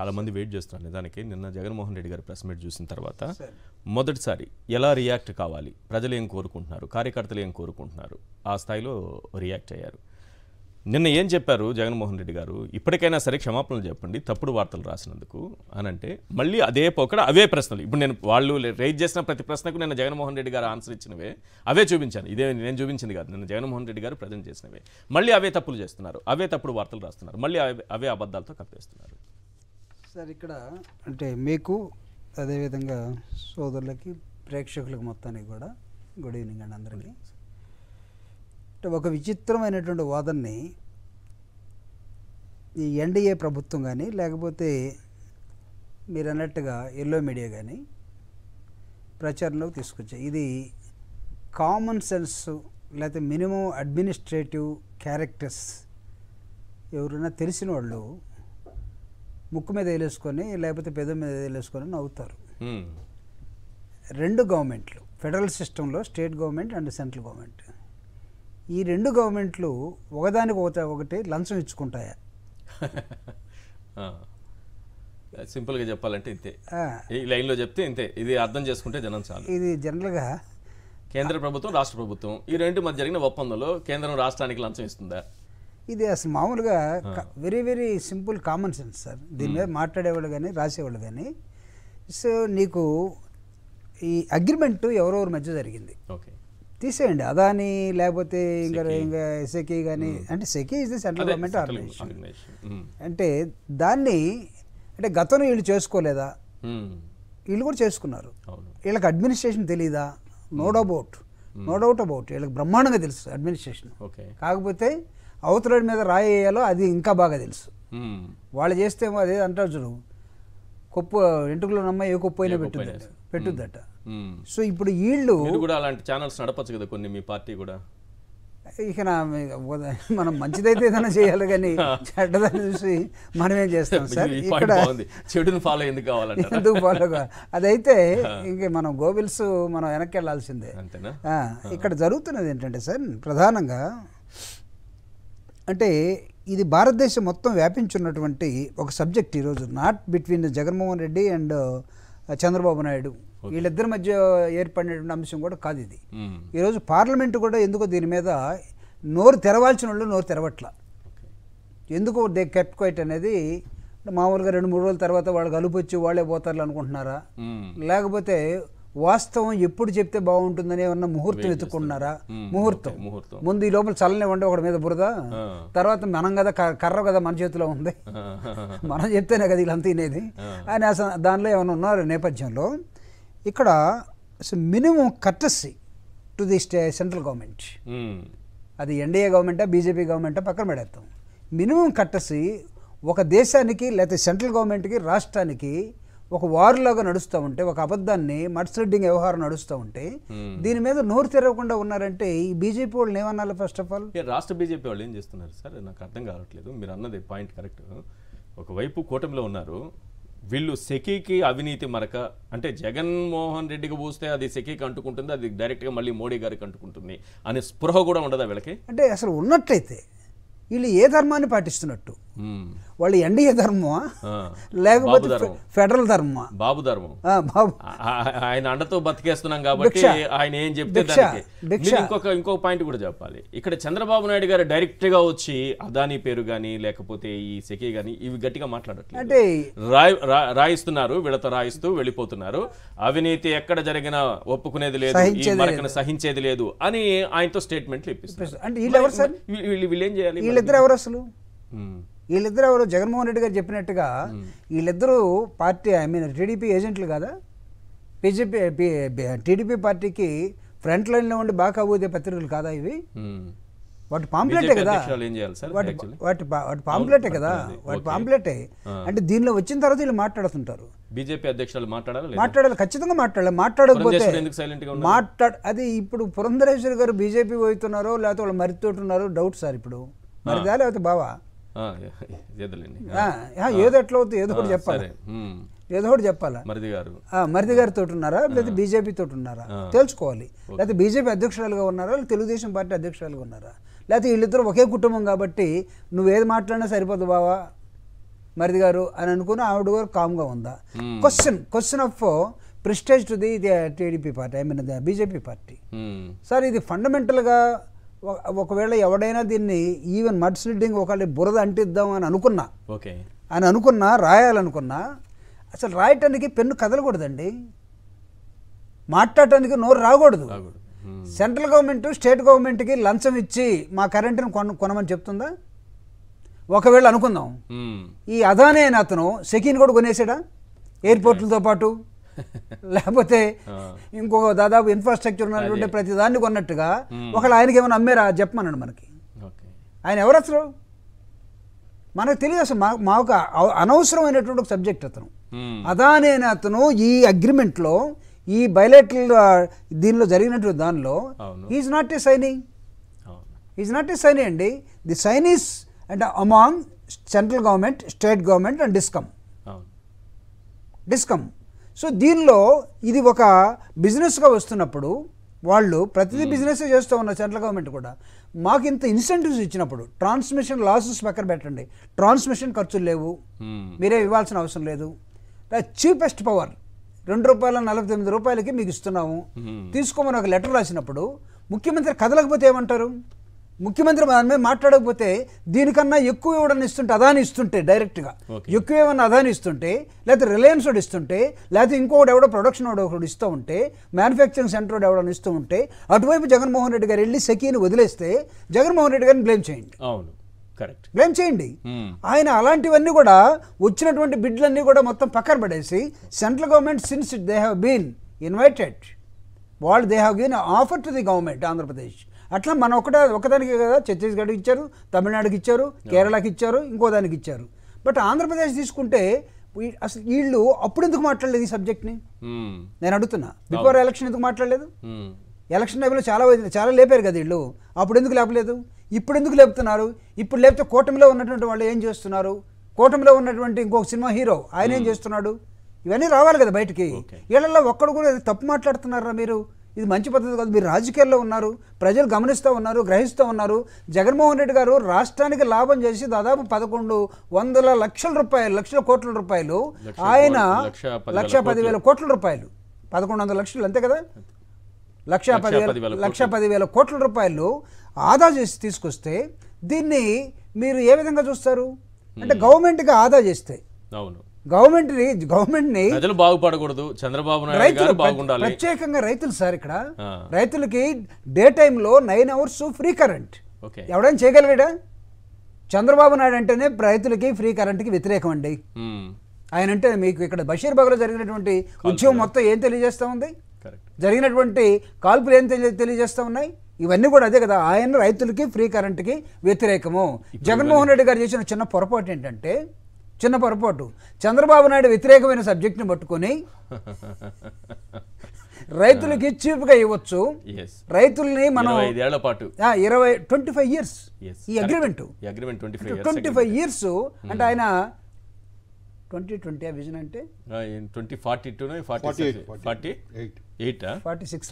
చాలామంది వెయిట్ చేస్తున్నారు నిజానికి నిన్న జగన్మోహన్ రెడ్డి గారు ప్రెస్ మీట్ చూసిన తర్వాత మొదటిసారి ఎలా రియాక్ట్ కావాలి ప్రజలు ఏం కోరుకుంటున్నారు కార్యకర్తలు ఏం కోరుకుంటున్నారు ఆ స్థాయిలో రియాక్ట్ అయ్యారు నిన్న ఏం చెప్పారు జగన్మోహన్ రెడ్డి గారు ఇప్పటికైనా సరే క్షమాపణలు చెప్పండి తప్పుడు వార్తలు రాసినందుకు అని అంటే మళ్ళీ అదే పోకడ అవే ప్రశ్నలు ఇప్పుడు నేను వాళ్ళు రేజ్ చేసిన ప్రతి ప్రశ్నకు నేను జగన్మోహన్ రెడ్డి గారు ఆన్సర్ ఇచ్చినవే అవే చూపించాను ఇదే నేను చూపించింది కాదు నేను జగన్మోహన్ రెడ్డి గారు ప్రజెంట్ చేసినవే మళ్ళీ అవే తప్పులు చేస్తున్నారు అవే తప్పుడు వార్తలు రాస్తున్నారు మళ్ళీ అవే అవే అబద్ధాలతో కప్పేస్తున్నారు సార్ ఇక్కడ అంటే మీకు అదేవిధంగా సోదరులకి ప్రేక్షకులకు మొత్తానికి కూడా గుడ్ ఈవినింగ్ అండి అందరికీ అంటే ఒక విచిత్రమైనటువంటి వాదనని ఈ ఎన్డీఏ ప్రభుత్వం కానీ లేకపోతే మీరు అన్నట్టుగా ఎల్లో మీడియా కానీ ప్రచారంలోకి తీసుకొచ్చాయి ఇది కామన్ సెన్స్ లేకపోతే మినిమం అడ్మినిస్ట్రేటివ్ క్యారెక్టర్స్ ఎవరైనా తెలిసిన వాళ్ళు ముక్కు మీద వేలేసుకొని లేకపోతే పెద్ద మీద వేలేసుకొని నవ్వుతారు రెండు గవర్నమెంట్లు ఫెడరల్ సిస్టంలో state government and central government ఈ రెండు గవర్నమెంట్లు ఒకదానికి ఒకటి లంచం ఇచ్చుకుంటాయా సింపుల్గా చెప్పాలంటే ఇంతే ఈ లైన్లో చెప్తే ఇంతే ఇది అర్థం చేసుకుంటే జనం చాలు ఇది జనరల్గా కేంద్ర ప్రభుత్వం రాష్ట్ర ప్రభుత్వం ఈ రెండు మధ్య జరిగిన ఒప్పందంలో కేంద్రం రాష్ట్రానికి లంచం ఇస్తుందా ఇది అసలు మామూలుగా very very simple common sense sir దీని మీద మాట్లాడేవాళ్ళు కానీ రాసేవాళ్ళు కానీ సో నీకు ఈ అగ్రిమెంట్ ఎవరెవరి మధ్య జరిగింది తీసేయండి అదాని లేకపోతే ఇంకా ఇంకా సెకీ కానీ అంటే SECI is the central government organisation అంటే దాన్ని అంటే గతంలో వీళ్ళు చేసుకోలేదా వీళ్ళు కూడా చేసుకున్నారు వీళ్ళకి అడ్మినిస్ట్రేషన్ తెలియదా no doubt no doubt about వీళ్ళకి బ్రహ్మాండంగా తెలుసు అడ్మినిస్ట్రేషన్ కాకపోతే అవతల మీద రాయి వేయాలో అది ఇంకా బాగా తెలుసు వాళ్ళు చేస్తే అదే అంటారు చూడు కొప్పు ఎంటుకలో నమ్మ ఏ కొప్పు అయినా పెట్టుద్దట పెట్టుద్దట సో ఇప్పుడు వీళ్ళు కూడా అలాంటి ఛానల్స్ నడపచ్చు కదా కొన్ని మీ పార్టీ కూడా ఇక నా మనం మంచిదైతే ఏదైనా చేయాలి కానీ చెడ్డదని చూసి మనం ఏం చేస్తాం సార్ ఇక్కడ చెడును ఫాలో ఎందుకు కావాలంటే ఎందుకు ఫాలో అదైతే ఇంక మనం గోబిల్స్ మనం వెనక్కి వెళ్ళాల్సిందే ఇక్కడ జరుగుతున్నది ఏంటంటే సార్ ప్రధానంగా అంటే ఇది భారతదేశం మొత్తం వ్యాపించున్నటువంటి ఒక సబ్జెక్ట్ ఈరోజు not between Jaganmohan Reddy and uh, Chandrababu Naidu వీళ్ళిద్దరి మధ్య ఏర్పడినటువంటి అంశం కూడా కాదు ఇది ఈరోజు పార్లమెంట్ కూడా ఎందుకో దీని మీద నోరు తెరవాల్సిన వాళ్ళు నోరు తెరవట్ల ఎందుకు దే కెప్ క్వైట్ అనేది మామూలుగా రెండు మూడు రోజుల తర్వాత వాళ్ళు కలిపి వచ్చి వాళ్ళే పోతారు అనుకుంటున్నారా లేకపోతే వాస్తవం ఎప్పుడు చెప్తే బాగుంటుందని ఉన్న ముహూర్తం ఎత్తుకున్నారా hmm, ముహూర్తం ముందు ఈ లోపల చల్లనివ్వండి ఒకటి మీద బురద తర్వాత మనం కదా కర్ర కదా మన చేతిలో ఉంది మనం చెప్తేనే కదా ఇలా తినేది అని అసలు దానిలో ఏమైనా ఉన్నారు నేపథ్యంలో ఇక్కడ minimum courtesy to the state central government అది ఎన్డీఏ గవర్నమెంటా బీజేపీ గవర్నమెంటా పక్కన పెడేస్తాం మినిమం కట్టసి ఒక దేశానికి లేకపోతే సెంట్రల్ గవర్నమెంట్కి రాష్ట్రానికి ఒక లాగా నడుస్తూ ఉంటే ఒక అబద్ధాన్ని మట్స్రెడ్డింగ్ వ్యవహారం నడుస్తూ ఉంటే దీని మీద నోరు తెరవకుండా ఉన్నారంటే ఈ బీజేపీ వాళ్ళు ఏమన్నారు ఫస్ట్ ఆఫ్ ఆల్ రాష్ట్ర బీజేపీ వాళ్ళు ఏం చేస్తున్నారు సార్ నాకు అర్థం కావట్లేదు మీరు అన్నది పాయింట్ కరెక్ట్ ఒకవైపు కూటమిలో ఉన్నారు వీళ్ళు సెకీకి అవినీతి మరక అంటే జగన్మోహన్ రెడ్డికి పూస్తే అది సెకీకి అంటుకుంటుంది అది డైరెక్ట్గా మళ్ళీ మోడీ గారికి అంటుకుంటుంది అనే స్పృహ కూడా ఉండదా వీళ్ళకి అంటే అసలు ఉన్నట్లయితే వీళ్ళు ఏ ధర్మాన్ని పాటిస్తున్నట్టు వాళ్ళు ఎన్డీఏ ధర్మమా లేకపోతే ఫెడరల్ ధర్మమా బాబు ధర్మం బాబు ఆయన అండతో బతికేస్తున్నాం కాబట్టి ఆయన ఏం చెప్తే ఇంకొక ఇంకొక పాయింట్ కూడా చెప్పాలి ఇక్కడ చంద్రబాబు నాయుడు గారు డైరెక్ట్ గా వచ్చి అదానీ పేరు గానీ లేకపోతే ఈ సెకీ గానీ ఇవి గట్టిగా మాట్లాడట్లు అంటే రాయిస్తున్నారు విడత రాయిస్తూ వెళ్ళిపోతున్నారు అవినీతి ఎక్కడ జరిగినా ఒప్పుకునేది లేదు సహించేది లేదు అని ఆయనతో స్టేట్మెంట్లు ఇప్పిస్తారు అంటే వీళ్ళు ఎవరు సార్ వీళ్ళు ఏం చేయాలి వీళ్ళిద్దరు ఎవరు అసలు వీళ్ళిద్దరు ఎవరు జగన్మోహన్ రెడ్డి గారు చెప్పినట్టుగా వీళ్ళిద్దరూ పార్టీ ఐ మీన్ టీడీపీ ఏజెంట్లు కదా బీజేపీ టీడీపీ పార్టీకి ఫ్రంట్ లైన్లో ఉండి బాగా అవదే పత్రికలు కాదా ఇవి వాటి పాంప్లెటే కదా వాటి వాటి వాటి పాంప్లెటే కదా వాటి పాంప్లెటే అంటే దీనిలో వచ్చిన తర్వాత వీళ్ళు మాట్లాడుతుంటారు బీజేపీ అధ్యక్షులు మాట్లాడాలి మాట్లాడాలి ఖచ్చితంగా మాట్లాడాలి మాట్లాడకపోతే మాట్లాడ అది ఇప్పుడు పురంధరేశ్వరి గారు బీజేపీ పోతున్నారో లేకపోతే వాళ్ళు మరితోటి ఉన్నారు డౌట్ సార్ ఇప్పుడు మరిదా లేకపోతే బావా ఏదో ఎట్లా అవుతుంది ఏదో ఒకటి చెప్పాలి ఏదో ఒకటి చెప్పాలా మరిది గారు మరిది గారితో ఉన్నారా లేదా తోటి ఉన్నారా తెలుసుకోవాలి లేకపోతే బీజేపీ అధ్యక్షురాలుగా ఉన్నారా తెలుగుదేశం పార్టీ అధ్యక్షురాలుగా ఉన్నారా లేకపోతే వీళ్ళిద్దరూ ఒకే కుటుంబం కాబట్టి నువ్వు ఏది మాట్లాడినా సరిపోదు బావా మరిది గారు అని అనుకుని ఆవిడ గారు కామ్గా ఉందా question question of prestige to the TDP party I mean BJP party sir ఇది ఫండమెంటల్గా ఒకవేళ ఎవడైనా దీన్ని ఈవెన్ మడ్ స్లిడ్డింగ్ ఒకళ్ళు బురద అంటిద్దాం అని అనుకున్నా ఓకే అని అనుకున్నా రాయాలనుకున్నా అసలు రాయటానికి పెన్ను కదలకూడదండి మాట్లాడటానికి నోరు రాకూడదు hmm. Hmm. Central government state గవర్నమెంట్కి లంచం ఇచ్చి మా కరెంటును కొన కొనమని చెప్తుందా ఒకవేళ అనుకుందాం hmm. ఈ అదానే అతను సెకిన్ కూడా కొనేసాడా ఎయిర్పోర్ట్లతో పాటు లేకపోతే ఇంకొక దాదాపు ఇన్ఫ్రాస్ట్రక్చర్ ఉన్నటువంటి ప్రతి దాన్ని కొన్నట్టుగా ఒకళ్ళు ఆయనకి ఏమైనా అమ్మేరా చెప్పమన్నాడు మనకి ఆయన ఎవరు అసలు మనకు తెలియదు అసలు మా మా ఒక అనవసరమైనటువంటి ఒక సబ్జెక్ట్ అతను అదానే అతను ఈ అగ్రిమెంట్లో ఈ బయలెటల్ దీనిలో జరిగినటువంటి దానిలో is not a signee is not a signee అండి the signees and among central government state government and discom discom so దీనిలో ఇది ఒక బిజినెస్గా వస్తున్నప్పుడు వాళ్ళు ప్రతిదీ బిజినెస్ చేస్తూ ఉన్నారు సెంట్రల్ గవర్నమెంట్ కూడా మాకు ఇంత ఇన్సెంటివ్స్ ఇచ్చినప్పుడు ట్రాన్స్మిషన్ లాసెస్ పక్కన పెట్టండి ట్రాన్స్మిషన్ ఖర్చులు లేవు మీరే ఇవ్వాల్సిన అవసరం లేదు చీపెస్ట్ పవర్ రెండు రూపాయల నలభై తొమ్మిది రూపాయలకి మీకు ఇస్తున్నాము తీసుకోమని ఒక లెటర్ రాసినప్పుడు ముఖ్యమంత్రి కదలకపోతే ఏమంటారు ముఖ్యమంత్రి దాని మాట్లాడకపోతే దీనికన్నా ఎక్కువ ఇవ్వడం ఇస్తుంటే అదాని ఇస్తుంటే డైరెక్ట్గా ఎక్కువ ఏమన్నా అదాని ఇస్తుంటే లేకపోతే రిలయన్స్ వాడు ఇస్తుంటే లేకపోతే ఇంకొకటి ఎవడో ప్రొడక్షన్ వాడు ఒకడు ఇస్తూ ఉంటే మ్యానుఫ్యాక్చరింగ్ సెంటర్ వాడు ఎవడని ఇస్తూ ఉంటే అటువైపు జగన్మోహన్ రెడ్డి గారు వెళ్ళి సఖీని వదిలేస్తే జగన్మోహన్ రెడ్డి గారిని బ్లేమ్ చేయండి అవును కరెక్ట్ బ్లేమ్ చేయండి ఆయన అలాంటివన్నీ కూడా వచ్చినటువంటి బిడ్లన్నీ కూడా మొత్తం పక్కన పడేసి central government since they have been invited వాళ్ళు they have been offer to the government Andhra Pradesh అట్లా మన ఒకటే ఒకదానికి కదా ఛత్తీస్గఢ్కి ఇచ్చారు తమిళనాడుకి ఇచ్చారు కేరళకి ఇచ్చారు ఇంకో దానికి ఇచ్చారు బట్ ఆంధ్రప్రదేశ్ తీసుకుంటే అసలు వీళ్ళు అప్పుడు ఎందుకు మాట్లాడలేదు ఈ సబ్జెక్ట్ని hmm. నేను అడుగుతున్నా బిఫోర్ ఎలక్షన్ ఎందుకు మాట్లాడలేదు hmm. ఎలక్షన్ టైంలో చాలా చాలా లేపారు కదా వీళ్ళు అప్పుడు ఎందుకు లేపలేదు ఇప్పుడు ఎందుకు లేపుతున్నారు ఇప్పుడు లేపితే కూటమిలో ఉన్నటువంటి వాళ్ళు ఏం చేస్తున్నారు కూటమిలో ఉన్నటువంటి ఇంకొక సినిమా హీరో ఆయన ఏం hmm. చేస్తున్నాడు ఇవన్నీ రావాలి కదా బయటికి వీళ్ళల్లో ఒక్కడు కూడా తప్పు మాట్లాడుతున్నారా మీరు ఇది మంచి పద్ధతి కాదు మీరు రాజకీయాల్లో ఉన్నారు ప్రజలు గమనిస్తూ ఉన్నారు గ్రహిస్తూ ఉన్నారు జగన్మోహన్ రెడ్డి గారు రాష్ట్రానికి లాభం చేసి దాదాపు పదకొండు వందల లక్షల రూపాయలు లక్షల కోట్ల రూపాయలు ఆయన లక్ష పదివేల కోట్ల రూపాయలు పదకొండు వందల లక్షలు అంతే కదా లక్ష పదివేల లక్ష పదివేల కోట్ల రూపాయలు ఆదా చేసి తీసుకొస్తే దీన్ని మీరు ఏ విధంగా చూస్తారు అంటే గవర్నమెంట్గా ఆదా చేస్తే అవును గవర్నమెంట్ గవర్నమెంట్ని ప్రజలు బాగుపడకూడదు చంద్రబాబు రైతులు బాగుండాలి ప్రత్యేకంగా రైతులు సార్ ఇక్కడ రైతులకి డే టైంలో నైన్ అవర్స్ ఫ్రీ కరెంట్ ఎవడైనా చేయగలిగాడా చంద్రబాబు నాయుడు అంటేనే రైతులకి ఫ్రీ కరెంట్కి వ్యతిరేకం అండి ఆయన అంటే మీకు ఇక్కడ బషీర్బాగ్లో జరిగినటువంటి ఉద్యమం మొత్తం ఏం తెలియజేస్తా ఉంది జరిగినటువంటి కాల్పులు ఏం తెలియ తెలియజేస్తూ ఉన్నాయి ఇవన్నీ కూడా అదే కదా ఆయన రైతులకి ఫ్రీ కరెంట్కి వ్యతిరేకము జగన్మోహన్ రెడ్డి గారు చేసిన చిన్న పొరపాటు ఏంటంటే చిన్న పొరపాటు చంద్రబాబు నాయుడు వ్యతిరేకమైన సబ్జెక్ట్ని పట్టుకొని రైతులకి చీప్గా ఇవ్వచ్చు రైతుల్ని మనం ఐదేళ్ల పాటు ఇరవై ట్వంటీ ఫైవ్ ఇయర్స్ ఈ అగ్రిమెంట్ ట్వంటీ ఫైవ్ ఇయర్స్ అంటే ఆయన ట్వంటీ ట్వంటీ ఆ విజన్ అంటే twenty forty two forty forty eight six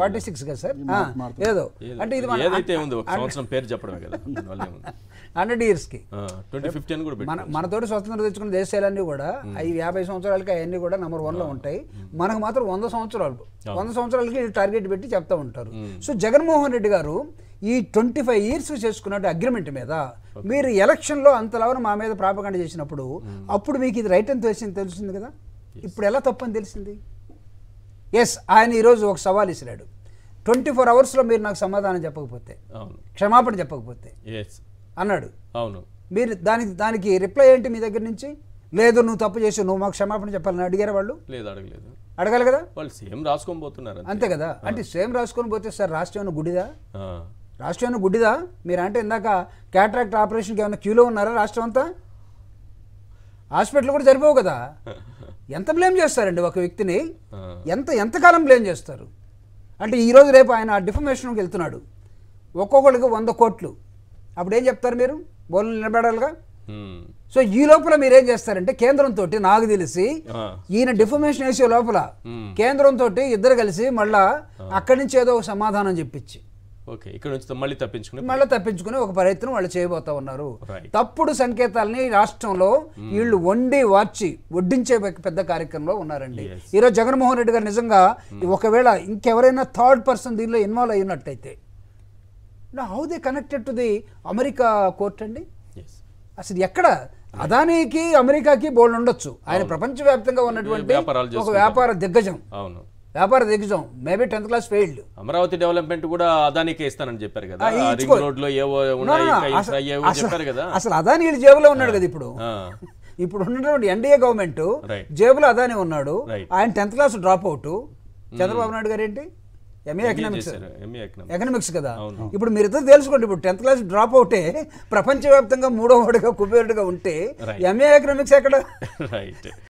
forty six కదా సార్ ఏదో అంటే ఇది చెప్పడమే కదా హండ్రెడ్ ఇయర్స్ కి ట్వంటీ కూడా మన మనతోటి స్వతంత్రం తెచ్చుకున్న దేశాలన్నీ కూడా అవి యాభై సంవత్సరాలకి అవన్నీ కూడా నంబర్ వన్ లో ఉంటాయి మనకు మాత్రం వంద సంవత్సరాలు వంద సంవత్సరాలకి టార్గెట్ పెట్టి చెప్తా ఉంటారు సో జగన్మోహన్ రెడ్డి గారు ఈ ట్వంటీ ఫైవ్ ఇయర్స్ చేసుకున్నట్టు అగ్రిమెంట్ మీద మీరు ఎలక్షన్ లో అంతలా మా మీద ప్రాపగండ చేసినప్పుడు అప్పుడు మీకు ఇది రైట్ అని తెలిసింది తెలిసింది కదా ఇప్పుడు ఎలా తప్పని తెలిసింది ఎస్ ఆయన ఈరోజు ఒక సవాల్ ఇసిరాడు ట్వంటీ ఫోర్ అవర్స్లో మీరు నాకు సమాధానం చెప్పకపోతే క్షమాపణ చెప్పకపోతే అన్నాడు అవును మీరు దానికి దానికి రిప్లై ఏంటి మీ దగ్గర నుంచి లేదు నువ్వు తప్పు చేసి నువ్వు మాకు క్షమాపణ చెప్పాలని అడిగారు వాళ్ళు లేదు అడగలేదు అడగాలి కదా వాళ్ళు సేమ్ రాసుకొని పోతున్నారు అంతే కదా అంటే సేమ్ రాసుకొని పోతే సార్ రాష్ట్రం గుడిదా రాష్ట్రం గుడిదా మీరు అంటే ఇందాక క్యాట్రాక్ట్ ఆపరేషన్కి ఏమైనా క్యూలో ఉన్నారా రాష్ట్రం అంతా హాస్పిటల్ కూడా సరిపోవు కదా ఎంత బ్లేమ్ చేస్తారండి ఒక వ్యక్తిని ఎంత ఎంతకాలం బ్లేమ్ చేస్తారు అంటే ఈరోజు రేపు ఆయన డిఫమేషన్కి వెళ్తున్నాడు ఒక్కొక్కరికి వంద కోట్లు అప్పుడు ఏం చెప్తారు మీరు బోల్ నిలబడాలిగా సో ఈ లోపల మీరేం చేస్తారంటే కేంద్రంతో నాకు తెలిసి ఈయన డిఫమేషన్ వేసే లోపల కేంద్రంతో ఇద్దరు కలిసి మళ్ళా అక్కడి నుంచి ఏదో ఒక సమాధానం చెప్పించి ఓకే ఇక్కడ నుంచి మళ్ళీ తప్పించుకుని మళ్ళీ తప్పించుకుని ఒక ప్రయత్నం వాళ్ళు చేయబోతా ఉన్నారు తప్పుడు సంకేతాలని రాష్ట్రంలో hmm. వీళ్ళు వండి వార్చి వడ్డించే పెద్ద కార్యక్రమంలో ఉన్నారండి ఈరోజు జగన్మోహన్ రెడ్డి గారు నిజంగా hmm. ఒకవేళ ఇంకెవరైనా థర్డ్ పర్సన్ దీనిలో ఇన్వాల్వ్ అయినట్టయితే how they connected to the America court అండి అసలు ఎక్కడ అదానీకి అమెరికాకి బోల్డ్ ఉండొచ్చు ఆయన ప్రపంచవ్యాప్తంగా ఉన్నటువంటి ఒక వ్యాపార దిగ్గజం అవును వ్యాపార దిగ్జం maybe tenth class failed Amaravati development కూడా అదానికే ఇస్తానని చెప్పారు కదా రింగ్ రోడ్ లో ఏవో చెప్పారు కదా అసలు అదాని జేబులో ఉన్నాడు కదా ఇప్పుడు ఇప్పుడు ఉన్నటువంటి ఎన్డీఏ గవర్నమెంట్ జేబులో అదాని ఉన్నాడు ఆయన tenth class drop out Chandrababu Naidu garu ఏంటి ఎంఏ ఎకనామిక్స్ ఎకనామిక్స్ కదా ఇప్పుడు మీరు ఇద్దరు తెలుసుకోండి ఇప్పుడు టెన్త్ క్లాస్ డ్రాప్ అవుటే ప్రపంచవ్యాప్తంగా మూడో వాడుగా కుబేరుడుగా ఉంటే ఎంఏ ఎకనామిక్స్ e ఎక్కడ